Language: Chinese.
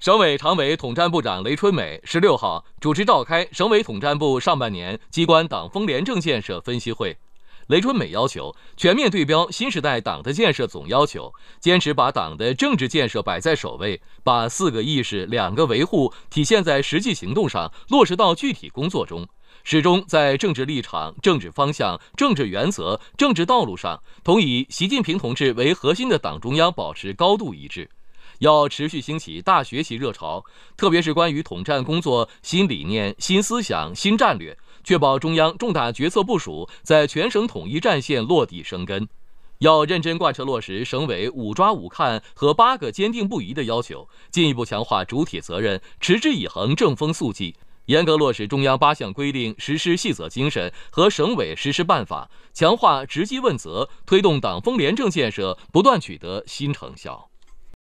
省委常委、统战部长雷春美十六号主持召开省委统战部上半年机关党风廉政建设分析会。雷春美要求，全面对标新时代党的建设总要求，坚持把党的政治建设摆在首位，把四个意识、两个维护体现在实际行动上，落实到具体工作中，始终在政治立场、政治方向、政治原则、政治道路上同以习近平同志为核心的党中央保持高度一致。要持续兴起大学习热潮，特别是关于统战工作新理念、新思想、新战略，确保中央重大决策部署在全省统一战线落地生根。要认真贯彻落实省委“五抓五看”和八个坚定不移的要求，进一步强化主体责任，持之以恒正风肃纪，严格落实中央八项规定实施细则精神和省委实施办法，强化执纪问责，推动党风廉政建设不断取得新成效。